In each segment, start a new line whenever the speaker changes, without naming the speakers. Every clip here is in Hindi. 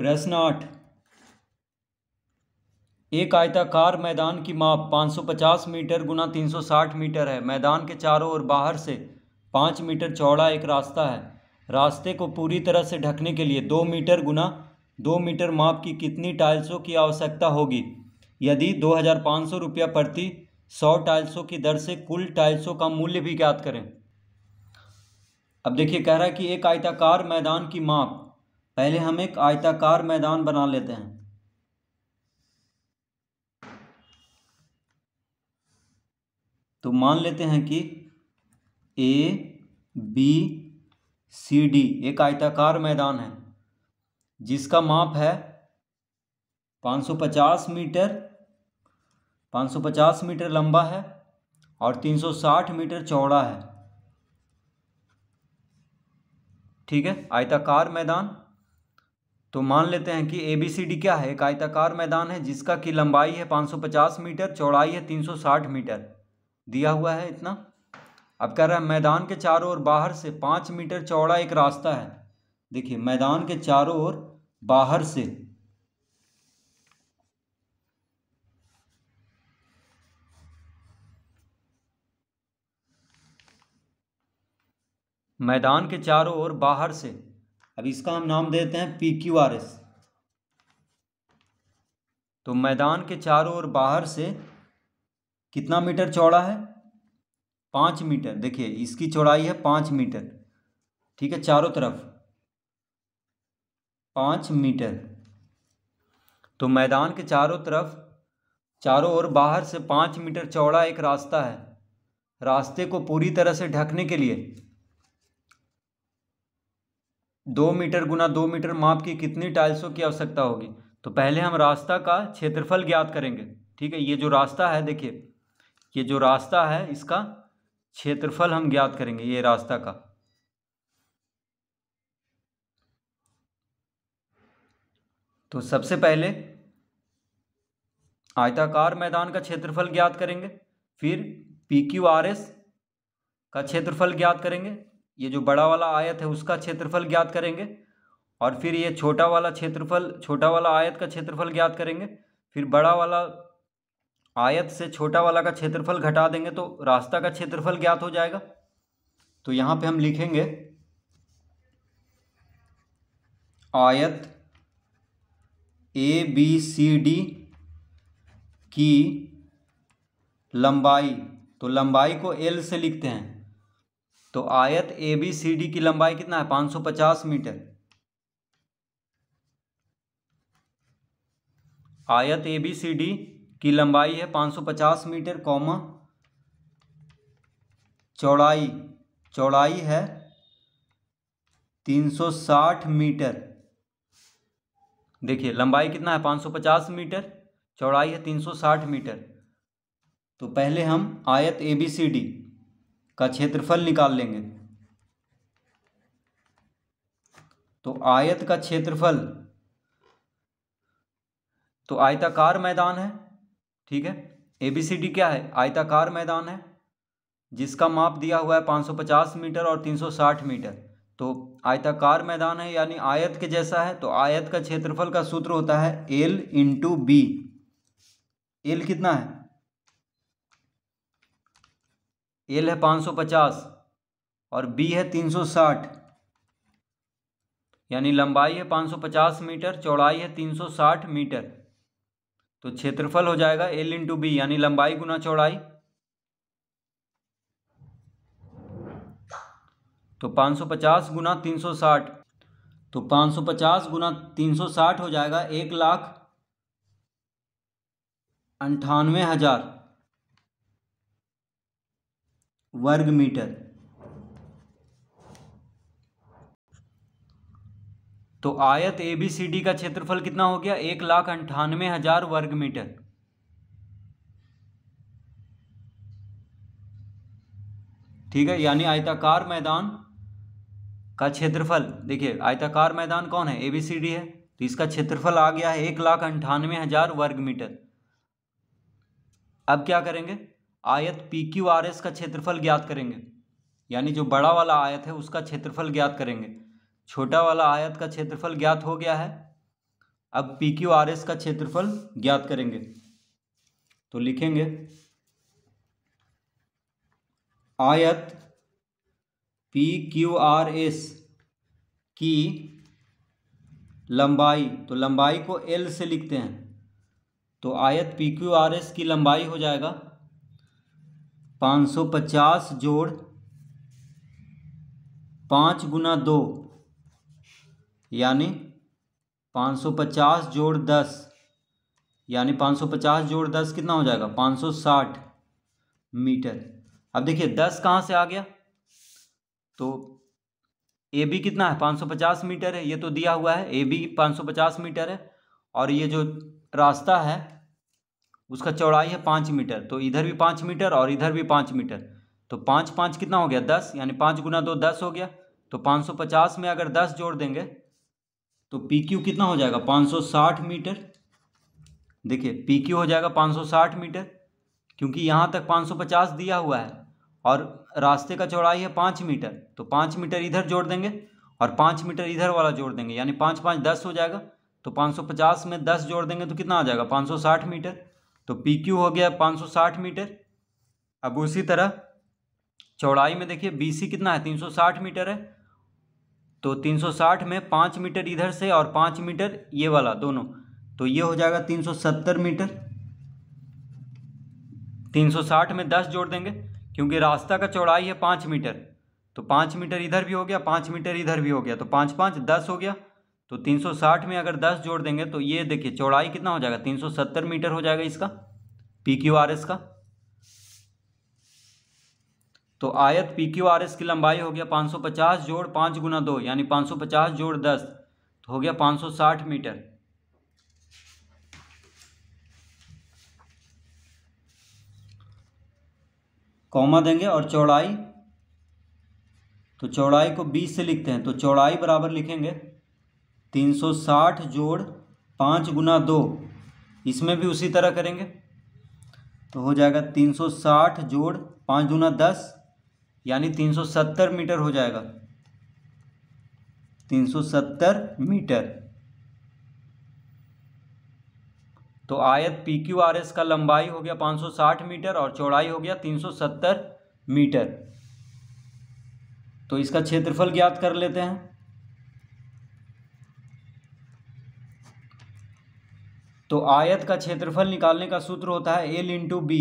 प्रश्न आठ एक आयताकार मैदान की माप 550 मीटर गुना 360 मीटर है मैदान के चारों ओर बाहर से पाँच मीटर चौड़ा एक रास्ता है रास्ते को पूरी तरह से ढकने के लिए दो मीटर गुना दो मीटर माप की कितनी टाइल्सों की आवश्यकता होगी यदि 2500 रुपया प्रति 100 टाइल्सों की दर से कुल टाइल्सों का मूल्य भी ज्ञात करें अब देखिए कह रहा है कि एक आयताकार मैदान की माप पहले हम एक आयताकार मैदान बना लेते हैं तो मान लेते हैं कि ए बी सी डी एक आयताकार मैदान है जिसका माप है 550 मीटर 550 मीटर लंबा है और 360 मीटर चौड़ा है ठीक है आयताकार मैदान तो मान लेते हैं कि ए बी सी डी क्या है एक आयताकार मैदान है जिसका की लंबाई है 550 मीटर चौड़ाई है 360 मीटर दिया हुआ है इतना अब कह रहा है मैदान के चारों ओर बाहर से पाँच मीटर चौड़ा एक रास्ता है देखिए मैदान के चारों ओर बाहर से मैदान के चारों ओर बाहर से अब इसका हम नाम देते हैं पी क्यू आर एस तो मैदान के चारों ओर बाहर से कितना मीटर चौड़ा है पाँच मीटर देखिए इसकी चौड़ाई है पाँच मीटर ठीक है चारों तरफ पाँच मीटर तो मैदान के चारों तरफ चारों ओर बाहर से पाँच मीटर चौड़ा एक रास्ता है रास्ते को पूरी तरह से ढकने के लिए दो मीटर गुना दो मीटर माप की कितनी टाइल्सों की आवश्यकता होगी तो पहले हम रास्ता का क्षेत्रफल ज्ञात करेंगे ठीक है ये जो रास्ता है देखिए ये जो रास्ता है इसका क्षेत्रफल हम ज्ञात करेंगे ये रास्ता का तो सबसे पहले आयताकार मैदान का क्षेत्रफल ज्ञात करेंगे फिर पी क्यू आर एस का क्षेत्रफल ज्ञात करेंगे ये जो बड़ा वाला आयत है उसका क्षेत्रफल ज्ञात करेंगे और फिर ये छोटा वाला क्षेत्रफल छोटा वाला आयत का क्षेत्रफल ज्ञात करेंगे फिर बड़ा वाला आयत से छोटा वाला का क्षेत्रफल घटा देंगे तो रास्ता का क्षेत्रफल ज्ञात हो जाएगा तो यहाँ पे हम लिखेंगे आयत ए बी सी डी की लंबाई तो लंबाई को एल से लिखते हैं तो आयत ए बी सी डी की लंबाई कितना है 550 मीटर आयत ए बी सी डी की लंबाई है 550 मीटर कॉमा चौड़ाई चौड़ाई है 360 मीटर देखिए लंबाई कितना है 550 मीटर चौड़ाई है 360 मीटर तो पहले हम आयत ए बी सी डी का क्षेत्रफल निकाल लेंगे तो आयत का क्षेत्रफल तो आयताकार मैदान है ठीक है एबीसीडी क्या है आयताकार मैदान है जिसका माप दिया हुआ है 550 मीटर और 360 मीटर तो आयताकार मैदान है यानी आयत के जैसा है तो आयत का क्षेत्रफल का सूत्र होता है एल इंटू बी एल कितना है एल है पाँच सौ पचास और बी है तीन सौ साठ यानी लंबाई है पाँच सौ पचास मीटर चौड़ाई है तीन सौ साठ मीटर तो क्षेत्रफल हो जाएगा एल इंटू बी यानी लंबाई गुना चौड़ाई तो 550 गुना साठ तो 550 गुना साठ हो जाएगा एक लाख अंठानवे हज़ार वर्ग मीटर तो आयत ए बी सी डी का क्षेत्रफल कितना हो गया एक लाख अंठानवे हजार वर्ग मीटर ठीक है यानी आयताकार मैदान का क्षेत्रफल देखिए आयताकार मैदान कौन है ए बी सी डी है तो इसका क्षेत्रफल आ गया है एक लाख अंठानवे हजार वर्ग मीटर अब क्या करेंगे आयत पी क्यू आर एस का क्षेत्रफल ज्ञात करेंगे यानी जो बड़ा वाला आयत है उसका क्षेत्रफल ज्ञात करेंगे छोटा वाला आयत का क्षेत्रफल ज्ञात हो गया है अब पी क्यू आर एस का क्षेत्रफल ज्ञात करेंगे तो लिखेंगे आयत पी क्यू आर एस की लंबाई तो लंबाई को एल से लिखते हैं तो आयत पी क्यू आर एस की लंबाई हो जाएगा पाँच सौ पचास जोड़ पाँच गुना दो यानी पाँच सौ पचास जोड़ दस यानी पाँच सौ पचास जोड़ दस कितना हो जाएगा पाँच सौ साठ मीटर अब देखिए दस कहाँ से आ गया तो ए बी कितना है पाँच सौ पचास मीटर है ये तो दिया हुआ है ए बी पाँच सौ पचास मीटर है और ये जो रास्ता है उसका चौड़ाई है पाँच मीटर तो इधर भी पाँच मीटर और इधर भी पाँच मीटर तो पाँच पाँच कितना हो गया दस यानी पाँच गुना दो दस हो गया तो पाँच सौ पचास में अगर दस जोड़ देंगे तो पी क्यू कितना हो जाएगा पाँच सौ साठ मीटर देखिए पी क्यू हो जाएगा पाँच सौ साठ मीटर क्योंकि यहाँ तक पाँच सौ पचास दिया हुआ है और रास्ते का चौड़ाई है पाँच मीटर तो पाँच मीटर इधर जोड़ देंगे और पाँच मीटर इधर वाला जोड़ देंगे यानी पाँच पाँच दस हो जाएगा तो पाँच सौ पचास में दस जोड़ देंगे तो कितना आ जाएगा पाँच सौ साठ मीटर तो पी क्यू हो गया 560 मीटर अब उसी तरह चौड़ाई में देखिए बी सी कितना है 360 मीटर है तो 360 में पाँच मीटर इधर से और पाँच मीटर ये वाला दोनों तो ये हो जाएगा 370 मीटर 360 में 10 जोड़ देंगे क्योंकि रास्ता का चौड़ाई है पाँच मीटर तो पाँच मीटर इधर भी हो गया पाँच मीटर इधर भी हो गया तो पाँच पाँच दस हो गया तो 360 में अगर 10 जोड़ देंगे तो ये देखिए चौड़ाई कितना हो जाएगा 370 मीटर हो जाएगा इसका पी क्यू आर एस का तो आयत पी क्यू आर एस की लंबाई हो गया 550 जोड़ पाँच गुना दो यानी 550 जोड़ 10 तो हो गया 560 मीटर कॉमा देंगे और चौड़ाई तो चौड़ाई को 20 से लिखते हैं तो चौड़ाई बराबर लिखेंगे तीन सौ साठ जोड़ पाँच गुना दो इसमें भी उसी तरह करेंगे तो हो जाएगा तीन सौ साठ जोड़ पाँच गुना दस यानी तीन सौ सत्तर मीटर हो जाएगा तीन सौ सत्तर मीटर तो आयत पी क्यू आर एस का लंबाई हो गया पाँच सौ साठ मीटर और चौड़ाई हो गया तीन सौ सत्तर मीटर तो इसका क्षेत्रफल ज्ञात कर लेते हैं तो आयत का क्षेत्रफल निकालने का सूत्र होता है एल इंटू बी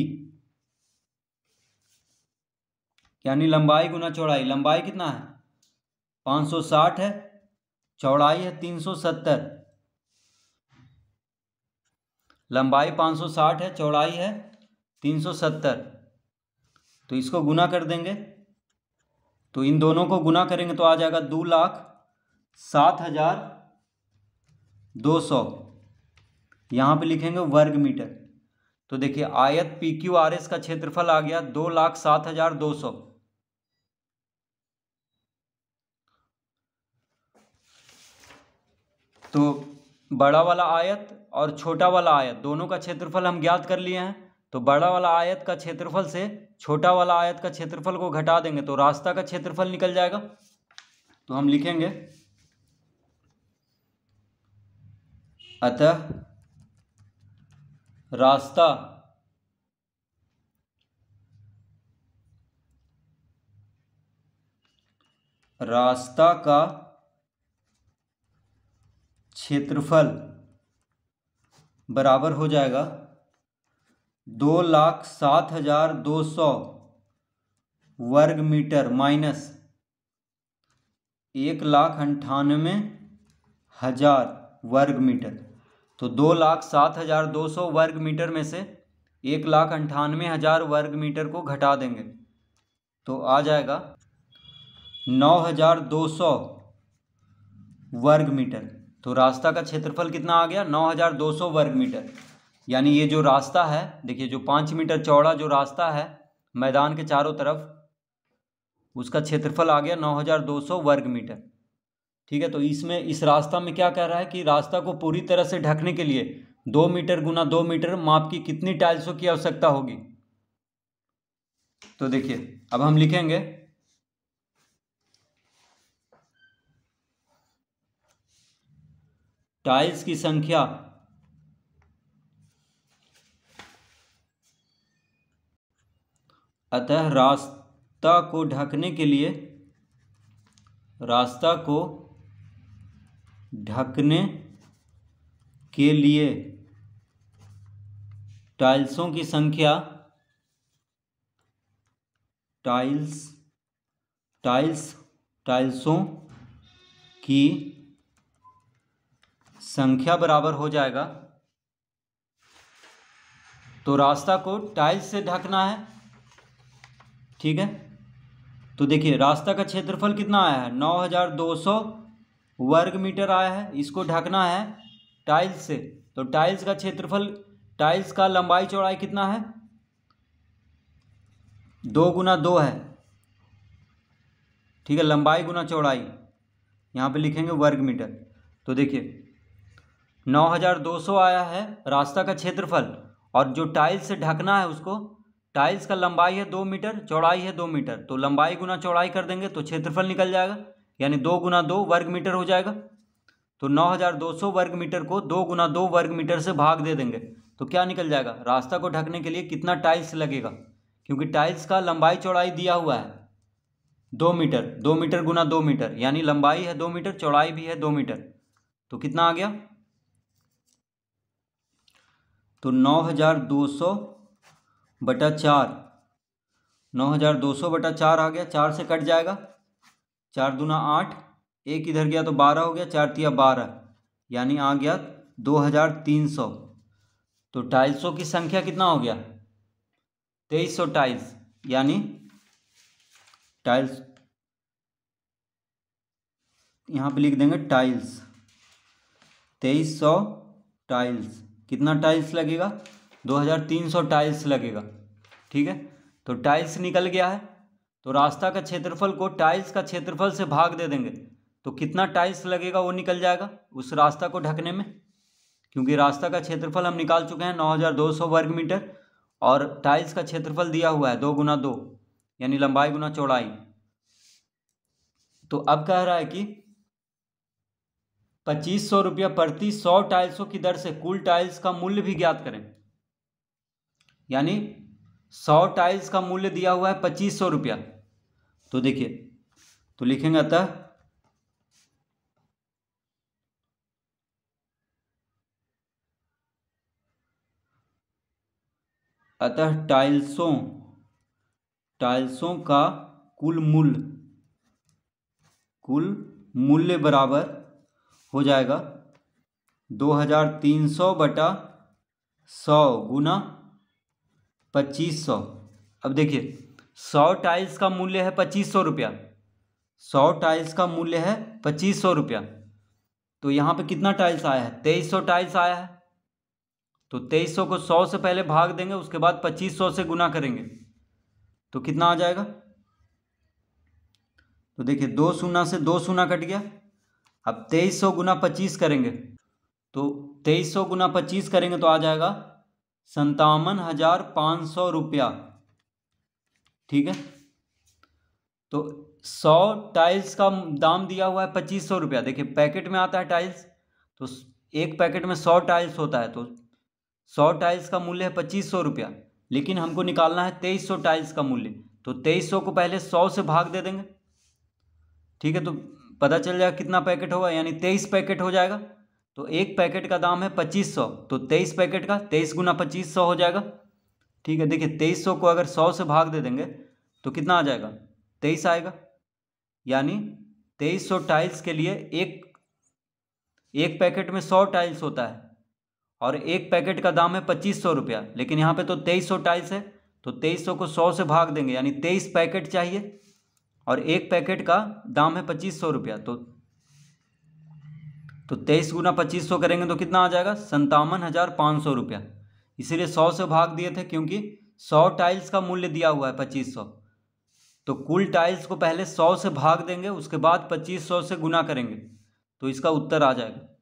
यानी लंबाई गुना चौड़ाई लंबाई कितना है 560 है चौड़ाई है 370 लंबाई 560 है चौड़ाई है 370 तो इसको गुना कर देंगे तो इन दोनों को गुना करेंगे तो आ जाएगा दो लाख सात हजार दो सौ यहाँ पे लिखेंगे वर्ग मीटर तो देखिए आयत पी क्यू आर एस का क्षेत्रफल आ गया दो लाख सात हजार दो सौ तो बड़ा वाला आयत और छोटा वाला आयत दोनों का क्षेत्रफल हम ज्ञात कर लिए हैं तो बड़ा वाला आयत का क्षेत्रफल से छोटा वाला आयत का क्षेत्रफल को घटा देंगे तो रास्ता का क्षेत्रफल निकल जाएगा तो हम लिखेंगे अतः रास्ता रास्ता का क्षेत्रफल बराबर हो जाएगा दो लाख सात हजार दो सौ वर्ग मीटर माइनस एक लाख अंठानवे हजार वर्ग मीटर तो दो लाख सात हज़ार दो सौ वर्ग मीटर में से एक लाख अंठानवे हज़ार वर्ग मीटर को घटा देंगे तो आ जाएगा नौ हज़ार दो सौ वर्ग मीटर तो रास्ता का क्षेत्रफल कितना आ गया नौ हज़ार दो सौ वर्ग मीटर यानी ये जो रास्ता है देखिए जो पाँच मीटर चौड़ा जो रास्ता है मैदान के चारों तरफ उसका क्षेत्रफल आ गया नौ हज़ार दो सौ वर्ग मीटर ठीक है तो इसमें इस रास्ता में क्या कह रहा है कि रास्ता को पूरी तरह से ढकने के लिए दो मीटर गुना दो मीटर माप की कितनी टाइल्सों की आवश्यकता होगी तो देखिए अब हम लिखेंगे टाइल्स की संख्या अतः रास्ता को ढकने के लिए रास्ता को ढकने के लिए टाइल्सों की संख्या टाइल्स टाइल्स टाइल्सों की संख्या बराबर हो जाएगा तो रास्ता को टाइल्स से ढकना है ठीक है तो देखिए रास्ता का क्षेत्रफल कितना आया है नौ हज़ार दो सौ वर्ग मीटर आया है इसको ढकना है टाइल्स से तो टाइल्स का क्षेत्रफल टाइल्स का लंबाई चौड़ाई कितना है दो गुना दो है ठीक है लंबाई गुना चौड़ाई यहाँ पे लिखेंगे वर्ग मीटर तो देखिए 9200 आया है रास्ता का क्षेत्रफल और जो टाइल्स से ढकना है उसको टाइल्स का लंबाई है दो मीटर चौड़ाई है दो मीटर तो लंबाई गुना चौड़ाई कर देंगे तो क्षेत्रफल निकल जाएगा यानी दो गुना दो वर्ग मीटर हो जाएगा तो 9200 वर्ग मीटर को दो गुना दो वर्ग मीटर से भाग दे देंगे तो क्या निकल जाएगा रास्ता को ढकने के लिए कितना टाइल्स लगेगा क्योंकि टाइल्स का लंबाई चौड़ाई दिया हुआ है दो मीटर दो मीटर गुना दो मीटर यानी लंबाई है दो मीटर चौड़ाई भी है दो मीटर तो कितना आ गया तो नौ हजार दो सौ बटा चार नौ हजार दो सौ बटा चार आ गया चार से कट जाएगा चार दूना आठ एक इधर गया तो बारह हो गया चार तिया बारह यानी आ गया दो हज़ार तीन सौ तो टाइल्सों की संख्या कितना हो गया तेईस सौ टाइल्स यानी टाइल्स यहाँ पे लिख देंगे टाइल्स तेईस सौ टाइल्स कितना टाइल्स लगेगा दो हज़ार तीन सौ टाइल्स लगेगा ठीक है तो टाइल्स निकल गया है तो रास्ता का क्षेत्रफल को टाइल्स का क्षेत्रफल से भाग दे देंगे तो कितना टाइल्स लगेगा वो निकल जाएगा उस रास्ता को ढकने में क्योंकि रास्ता का क्षेत्रफल हम निकाल चुके हैं 9200 वर्ग मीटर और टाइल्स का क्षेत्रफल दिया हुआ है दो गुना दो यानी लंबाई गुना चौड़ाई तो अब कह रहा है कि पच्चीस सौ रुपया प्रति सौ टाइल्सों की दर से कुल टाइल्स का मूल्य भी ज्ञात करें यानी सौ टाइल्स का मूल्य दिया हुआ है पच्चीस सौ रुपया तो देखिए तो लिखेंगे अतः अतः टाइल्सों टाइल्सों का कुल मूल्य कुल मूल्य बराबर हो जाएगा दो हजार तीन सौ बटा सौ गुना पच्चीस सौ अब देखिए सौ टाइल्स का मूल्य है पच्चीस सौ रुपया सौ टाइल्स का मूल्य है पच्चीस सौ रुपया तो यहाँ पे कितना टाइल्स आया है तेईस सौ टाइल्स आया है तो तेईस सौ को सौ से पहले भाग देंगे उसके बाद पच्चीस सौ से गुना करेंगे तो कितना आ जाएगा तो देखिए दो सूना से दो सूना कट गया अब तेईस सौ गुना पच्चीस करेंगे तो तेईस सौ गुना पच्चीस करेंगे तो आ जाएगा संतावन हज़ार पाँच सौ रुपया ठीक है तो सौ टाइल्स का दाम दिया हुआ है पच्चीस सौ रुपया देखिए पैकेट में आता है टाइल्स तो एक पैकेट में सौ टाइल्स होता है तो सौ टाइल्स का मूल्य है पच्चीस सौ रुपया लेकिन हमको निकालना है तेईस सौ टाइल्स का मूल्य तो तेईस सौ को पहले सौ से भाग दे देंगे ठीक है तो पता चल जाएगा कितना पैकेट होगा यानी तेईस पैकेट हो जाएगा तो एक पैकेट का दाम है पच्चीस सौ तो तेईस पैकेट का तेईस गुना पच्चीस सौ हो जाएगा ठीक है देखिए तेईस सौ को अगर सौ से भाग दे देंगे तो कितना आ जाएगा तेईस आएगा यानी तेईस सौ टाइल्स के लिए एक एक पैकेट में सौ टाइल्स होता है और एक पैकेट का दाम है पच्चीस सौ रुपया लेकिन यहाँ पे तो तेईस सौ टाइल्स है तो तेईस सौ को सौ से भाग देंगे यानी तेईस पैकेट चाहिए और एक पैकेट का दाम है पच्चीस सौ रुपया तो तो तेईस गुना पच्चीस सौ करेंगे तो कितना आ जाएगा संतावन हज़ार पाँच सौ रुपया इसीलिए सौ से भाग दिए थे क्योंकि सौ टाइल्स का मूल्य दिया हुआ है पच्चीस सौ तो कुल टाइल्स को पहले सौ से भाग देंगे उसके बाद पच्चीस सौ से गुना करेंगे तो इसका उत्तर आ जाएगा